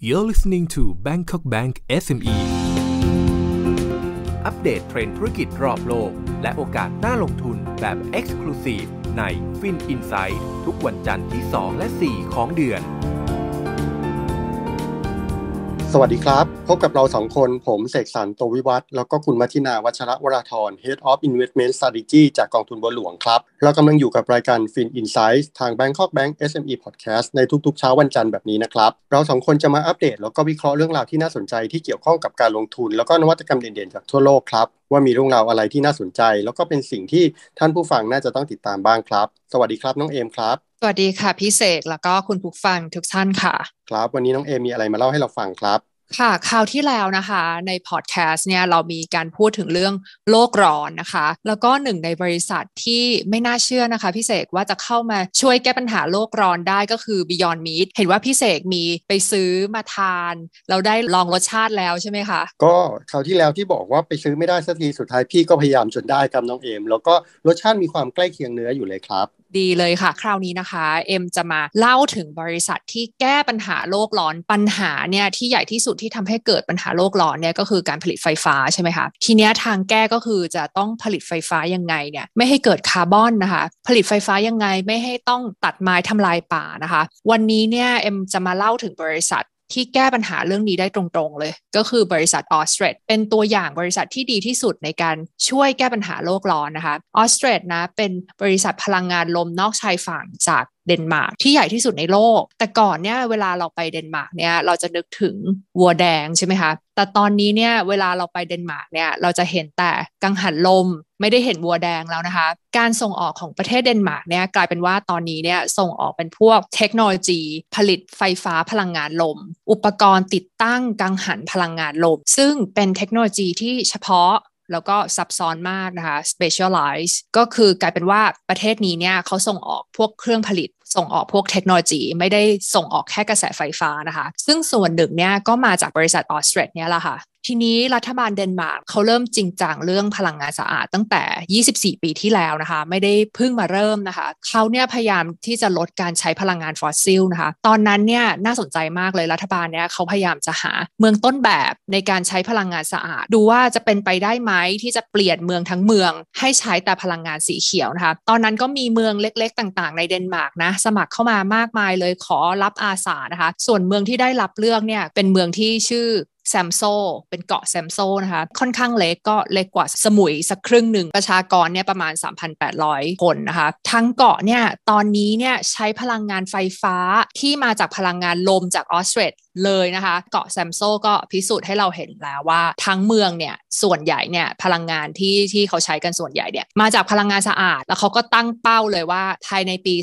You're listening to Bangkok Bank SME อัปเดตเทรนธุรกิจรอบโลก และโอกาสน่าลงทุนแบบ Exclusive ใน f i n i n s i ซ h ์ทุกวันจันทร์ที่ 2 และ 4 ของเดือนสวัสดีครับ พบกับเราสองคนผม เสกสรรโตวิวัฒแล้วก็คุณมัทินาวัชระวราธร Head of Investment Strategy จากกองทุนบัวหลวงครับ เรากำลังอยู่กับรายการ Fin Insights ทาง Bangkok Bank SME Podcast ในทุกๆเช้าวันจันทร์แบบนี้นะครับ เราสองคนจะมาอัปเดตแล้วก็วิเคราะห์เรื่องราวที่น่าสนใจที่เกี่ยวข้องกับการลงทุน แล้วก็นวัตกรรมเด่นๆ จากทั่วโลกครับว่ามีเรื่องราวอะไรที่น่าสนใจ แล้วก็เป็นสิ่งที่ท่านผู้ฟังน่าจะต้องติดตามบ้างครับ สวัสดีครับน้องเอมครับสวัสดีค่ะพี่เสกแล้วก็คุณผู้ฟังทุกท่านค่ะ ครับวันนี้น้องเอมีอะไรมาเล่าให้เราฟังครับ ค่ะ คราวที่แล้วนะคะ ในพอดแคสต์เนี่ยเรามีการพูดถึงเรื่องโลกร้อนนะคะ แล้วก็หนึ่งในบริษัทที่ไม่น่าเชื่อนะคะพี่เสก ว่าจะเข้ามาช่วยแก้ปัญหาโลกร้อนได้ก็คือ Beyond Meat เห็นว่าพี่เสกมีไปซื้อมาทานเราได้ลองรสชาติแล้วใช่ไหมคะก็คราวที่แล้วที่บอกว่าไปซื้อไม่ได้สักทีสุดท้ายพี่ก็พยายามจนได้กับน้องเอมแล้วก็รสชาติมีความใกล้เคียงเนื้ออยู่เลยครับดีเลยค่ะ คราวนี้นะคะเอ็มจะมาเล่าถึงบริษัทที่แก้ปัญหาโลกร้อนปัญหาเนี่ย ที่ใหญ่ที่สุดที่ทำให้เกิดปัญหาโลกร้อนเนี่ย ก็คือการผลิตไฟฟ้าใช่ไหมคะ ทีนี้ทางแก้ก็คือจะต้องผลิตไฟฟ้ายังไงเนี่ยไม่ให้เกิดคาร์บอนนะคะ ผลิตไฟฟ้ายังไงไม่ให้ต้องตัดไม้ทำลายป่านะคะ วันนี้เนี่ยเอ็มจะมาเล่าถึงบริษัทที่แก้ปัญหาเรื่องนี้ได้ตรงๆ เลย ก็คือบริษัทออสเตรดเป็นตัวอย่างบริษัทที่ดีที่สุดในการช่วยแก้ปัญหาโลกร้อนนะคะออสเตรดนะ เป็นบริษัทพลังงานลมนอกชายฝั่งจากเดนมาร์กที่ใหญ่ที่สุดในโลก แต่ก่อนเนี่ยเวลาเราไปเดนมาร์กเนี่ยเราจะนึกถึงวัวแดงใช่ไหมคะแต่ตอนนี้เนี่ยเวลาเราไปเดนมาร์กเนี่ยเราจะเห็นแต่กังหันลม ไม่ได้เห็นวัวแดงแล้วนะคะการส่งออกของประเทศเดนมาร์กเนี่ยกลายเป็นว่าตอนนี้เนี่ยส่งออกเป็นพวกเทคโนโลยีผลิตไฟฟ้าพลังงานลม อุปกรณ์ติดตั้งกังหันพลังงานลม ซึ่งเป็นเทคโนโลยีที่เฉพาะแล้วก็ซับซ้อนมากนะคะ specialize ก็คือกลายเป็นว่าประเทศนี้เนี่ยเขาส่งออกพวกเครื่องผลิตส่งออกพวกเทคโนโลยี ไม่ได้ส่งออกแค่กระแสไฟฟ้านะคะ ซึ่งส่วนหนึ่งเนี่ยก็มาจากบริษัทออสเตรยเนี่ยแหละค่ะ ทีนี้รัฐบาลเดนมาร์กเขาเริ่มจริงจังเรื่องพลังงานสะอาด ตั้งแต่ 24 ปีที่แล้วนะคะ ไม่ได้เพิ่งมาเริ่มนะคะเขาเนี่ยพยายามที่จะลดการใช้พลังงานฟอสซิลนะคะตอนนั้นเนี่ยน่าสนใจมากเลย รัฐบาลเนี่ยเขาพยายามจะหาเมืองต้นแบบในการใช้พลังงานสะอาด ดูว่าจะเป็นไปได้ไหมที่จะเปลี่ยนเมืองทั้งเมือง ให้ใช้แต่พลังงานสีเขียวนะคะตอนนั้นก็มีเมืองเล็กๆต่างๆในเดนมาร์กนะสมัครเข้ามามากมายเลยขอรับอาสานะคะ ส่วนเมืองที่ได้รับเลือกเนี่ย เป็นเมืองที่ชื่อแซมโซ เป็นเกาะแซมโซนะคะ ค่อนข้างเล็กก็เล็กกว่าสมุย สักครึ่งหนึ่ง ประชากรเนี่ยประมาณ 3,800 คนนะคะ ทั้งเกาะเนี่ย ตอนนี้เนี่ยใช้พลังงานไฟฟ้าที่มาจากพลังงานลมจากออสเตรเลียเลยนะคะ เกาะแซมโซก็พิสูจน์ให้เราเห็นแล้วว่า ทั้งเมืองเนี่ยส่วนใหญ่เนี่ยพลังงานที่ที่เขาใช้กันส่วนใหญ่เนี่ยมาจากพลังงานสะอาด แล้วเขาก็ตั้งเป้าเลยว่าภายในปี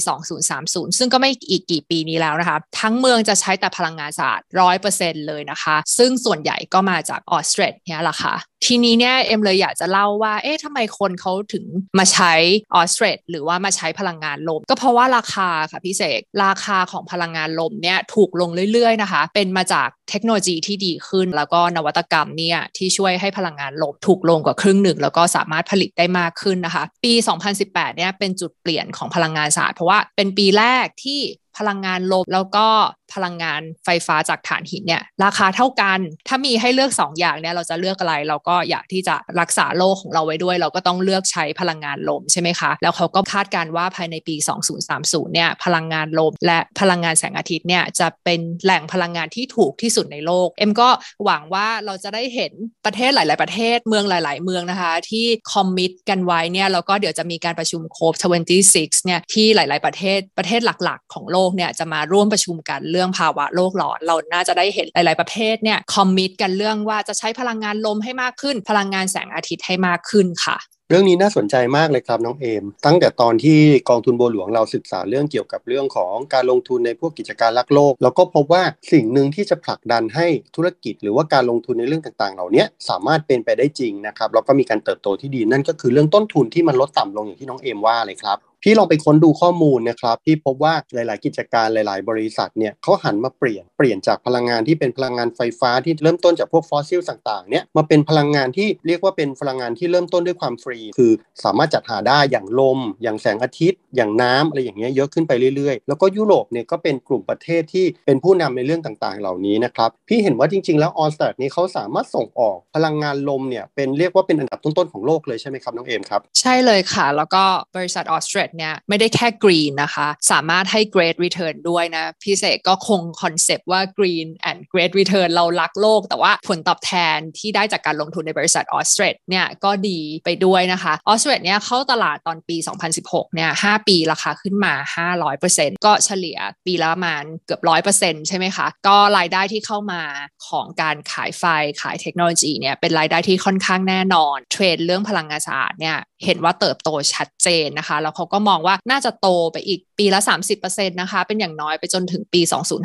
2030 ซึ่งก็ไม่อีกกี่ปีนี้แล้วนะคะทั้งเมืองจะใช้แต่พลังงานสะอาดร้อยเปอร์เซ็นต์เลยนะคะซึ่งส่วนใหญ่ก็มาจากออสเตรเลียแหละค่ะทีนี้เนี่ยเอ็มเลยอยากจะเล่าว่าเอ๊ะทำไมคนเขาถึงมาใช้ออสเตรดหรือว่ามาใช้พลังงานลมก็เพราะว่าราคาค่ะพี่เสกราคาของพลังงานลมเนี่ยถูกลงเรื่อย ๆ นะคะ เป็นมาจากเทคโนโลยีที่ดีขึ้นแล้วก็นวัตกรรมเนี่ย ที่ช่วยให้พลังงานลมถูกลงกว่าครึ่งหนึ่ง แล้วก็สามารถผลิตได้มากขึ้นนะคะ ปี 2018 เนี่ยเป็นจุดเปลี่ยนของพลังงานสะอาดเพราะว่าเป็นปีแรกที่พลังงานลมแล้วก็พลังงานไฟฟ้าจากถ่านหินเนี่ยราคาเท่ากัน ถ้ามีให้เลือก 2 อย่างเนี่ยเราจะเลือกอะไรเราก็อยากที่จะรักษาโลกของเราไว้ด้วย เราก็ต้องเลือกใช้พลังงานลมใช่ไหมคะ แล้วเขาก็คาดการว่าภายในปี 2030 เนี่ยพลังงานลมและพลังงานแสงอาทิตย์เนี่ยจะเป็นแหล่งพลังงานที่ถูกที่สุดในโลกเอ็มก็หวังว่าเราจะได้เห็นประเทศหลาย ๆ ประเทศเมืองหลาย ๆ เมืองนะคะที่คอมมิตกันไว้เนี่ยแล้วก็เดี๋ยวจะมีการประชุมโคฟ26เนี่ยที่หลาย ๆ ประเทศ ประเทศหลัก ๆ ของโลกเนี่ยจะมาร่วมประชุมกันเรื่องภาวะโลกร้อนเราน่าจะได้เห็นหลาย ๆ ประเภทเนี่ยคอมมิตกันเรื่องว่าจะใช้พลังงานลมให้มากขึ้นพลังงานแสงอาทิตย์ให้มากขึ้นค่ะ เรื่องนี้น่าสนใจมากเลยครับน้องเอมตั้งแต่ตอนที่กองทุนบัวหลวงเราศึกษาเรื่องเกี่ยวกับเรื่องของการลงทุนในพวกกิจการรักโลกเราก็พบว่าสิ่งหนึ่งที่จะผลักดันให้ธุรกิจ หรือว่าการลงทุนในเรื่องต่าง ๆ เหล่านี้สามารถเป็นไปได้จริงนะครับแล้วก็มีการเติบโตที่ดีนั่นก็คือเรื่องต้นทุนที่มันลดต่ำลงอย่างที่น้องเอมว่าเลยครับพี่ลองไปค้นดูข้อมูลนะครับพี่พบว่าหลาย ๆ กิจการหลาย ๆ บริษัทเนี่ยเขาหันมาเปลี่ยนเปลี่ยนจากพลังงานที่เป็นพลังงานไฟฟ้าที่เริ่มต้นจากพวกฟอสซิลต่าง ๆ เนี่ยมาเป็นพลังงานที่เรียกว่าเป็นพลังงานที่เริ่มต้นด้วยความฟรี คือ สามารถจัดหาได้อย่างลมอย่างแสงอาทิตย์ อย่างน้ำอะไรอย่างเงี้ยเยอะขึ้นไปเรื่อย ๆ แล้วก็ยุโรปเนี่ยก็เป็นกลุ่มประเทศที่เป็นผู้นำในเรื่องต่าง ๆ เหล่านี้นะครับพี่เห็นว่าจริง ๆ แล้วออสเตรเลียนี่เขาสามารถส่งออกพลังงานลมเนี่ยเป็นเรียกว่าเป็นอันดับต้น ๆ ของโลกเลยใช่ไหมครับน้องเอมครับใช่เลยค่ะแล้วก็บริษัทออสเตรเลียเนี่ยไม่ได้แค่กรีนนะคะสามารถให้ great return ด้วยนะพี่เสกก็คงคอนเซปต์ว่า green and great return เรารักโลก แต่ว่าผลตอบแทนที่ได้จากการลงทุนในบริษัทออสเตรดเนี่ยก็ดีไปด้วยนะคะออสเตรดเนี่ยเข้าตลาดตอนปี 2016เนี่ย5ปีราคาขึ้นมา 500%ก็เฉลี่ยปีละมาณเกือบ 100%ใช่ไหมคะ ก็รายได้ที่เข้ามาของการขายไฟขายเทคโนโลยีเนี่ยเป็นรายได้ที่ค่อนข้างแน่นอนเทรดเรื่องพลังงานสะอาดเนี่ยเห็นว่าเติบโตชัดเจนนะคะ แล้วเขาก็มองว่าน่าจะโตไปอีกปีละ 30%นะคะ เป็นอย่างน้อยไปจนถึงปี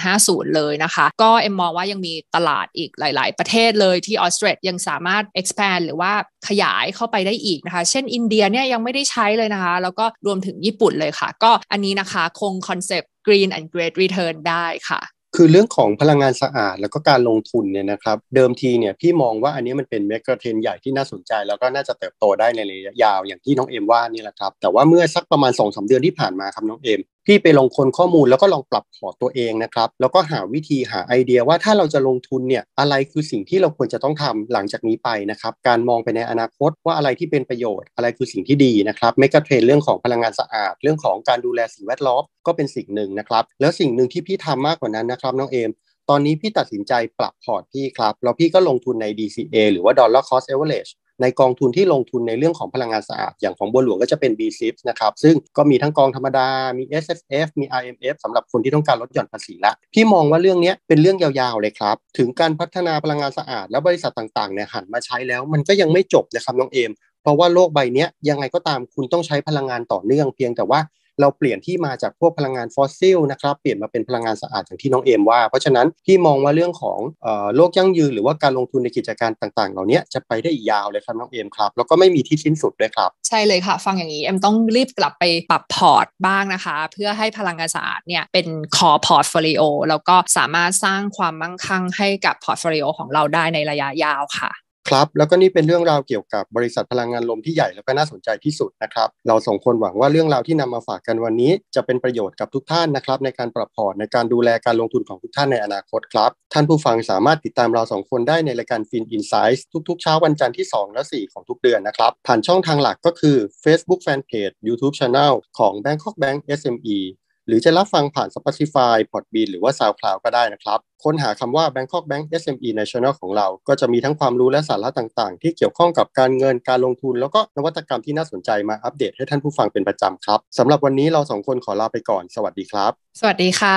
2050 เลยนะคะ ก็เอ็มมองว่ายังมีตลาดอีกหลาย ๆประเทศเลยที่ออสเตรเลียยังสามารถ expand หรือว่าขยายเข้าไปได้อีกนะคะ เช่นอินเดียเนี่ยยังไม่ได้ใช้เลยนะคะ แล้วก็รวมถึงญี่ปุ่นเลยค่ะ ก็อันนี้นะคะ คงคอนเซปต์ Green and Great Return ได้ค่ะคือเรื่องของพลังงานสะอาดแล้วก็การลงทุนเนี่ยนะครับเดิมทีเนี่ยพี่มองว่าอันนี้มันเป็นเมกะเทรนใหญ่ที่น่าสนใจ แล้วก็น่าจะเติบโตได้ในระยะยาวอย่างที่น้องเอ็มว่านี่แหละครับแต่ว่าเมื่อสักประมาณ2อสเดือนที่ผ่านมาครับน้องเอ็มพี่ไปลงคนข้อมูลแล้วก็ลองปรับพอร์ตตัวเองนะครับแล้วก็หาวิธีหาไอเดียว่าถ้าเราจะลงทุนเนี่ยอะไรคือสิ่งที่เราควรจะต้องทำหลังจากนี้ไปนะครับการมองไปในอนาคตว่าอะไรที่เป็นประโยชน์ อะไรคือสิ่งที่ดีนะครับเมกะเทรนเรื่องของพลังงานสะอาด เรื่องของการดูแลสิ่งแวดล้อมก็เป็นสิ่งหนึ่งนะครับแล้วสิ่งหนึ่งที่พี่ทำมากกว่านั้นนะครับน้องเอมตอนนี้พี่ตัดสินใจปรับพอร์ตพี่ครับแล้วพี่ก็ลงทุนใน DCA หรือว่า Dollar Cost Average ในกองทุนที่ลงทุนในเรื่องของพลังงานสะอาด อย่างของบัวหลวงก็จะเป็น b s i p นะครับ ซึ่งก็มีทั้งกองธรรมดา มี S F F มี i M F สำหรับคนที่ต้องการลดหย่อนภาษีละพี่มองว่าเรื่องนี้เป็นเรื่องยาวๆเลยครับ ถึงการพัฒนาพลังงานสะอาด แล้วบริษัทต่างๆเนี่ยหันมาใช้แล้วมันก็ยังไม่จบนะครับน้องเอม เพราะว่าโลกใบนี้ยังไงก็ตามคุณต้องใช้พลังงานต่อเนื่องเพียงแต่ว่าเราเปลี่ยนที่มาจากพวกพลังงานฟอสซิลนะครับ เปลี่ยนมาเป็นพลังงานสะอาดอย่างที่น้องเอมว่า เพราะฉะนั้นพี่มองว่าเรื่องของโลกยั่งยืนหรือว่าการลงทุนในกิจการต่าง ๆเหล่านี้จะไปได้ยาวเลยครับน้องเอมครับแล้วก็ไม่มีที่สิ้นสุดด้วยครับใช่เลยค่ะฟังอย่างนี้เอมต้องรีบกลับไปปรับพอร์ตบ้างนะคะ เพื่อให้พลังงานสะอาดเนี่ยเป็นคอพอร์ตโฟลิโอแล้วก็สามารถสร้างความมั่งคั่งให้กับพอร์ตโฟลิโอของเราได้ในระยะยาวค่ะครับแล้วก็นี่เป็นเรื่องราวเกี่ยวกับบริษัทพลังงานลมที่ใหญ่แล้วก็น่าสนใจที่สุดนะครับเราสองคนหวังว่าเรื่องราวที่นำมาฝากกันวันนี้จะเป็นประโยชน์กับทุกท่านนะครับในการปรับพอร์ตในการดูแลการลงทุนของทุกท่านในอนาคตครับ ท่านผู้ฟังสามารถติดตามเราสองคนได้ในรายการฟินอินไซส์ทุกๆเช้าวันจันทร์ที่ 2 และ4ของทุกเดือนนะครับผ่านช่องทางหลักก็คือ Facebook Fanpage YouTube Channel ของ Bangkok Bank SME หรือจะรับฟังผ่าน Spotify, Podbean หรือว่า SoundCloud ก็ได้นะครับ ค้นหาคำว่า Bangkok Bank SME National ของเรา ก็จะมีทั้งความรู้และสาระต่างๆ ที่เกี่ยวข้องกับการเงิน การลงทุน แล้วก็นวัตกรรมที่น่าสนใจมาอัปเดตให้ท่านผู้ฟังเป็นประจำครับสำหรับวันนี้เราสองคนขอลาไปก่อน สวัสดีครับ สวัสดีค่ะ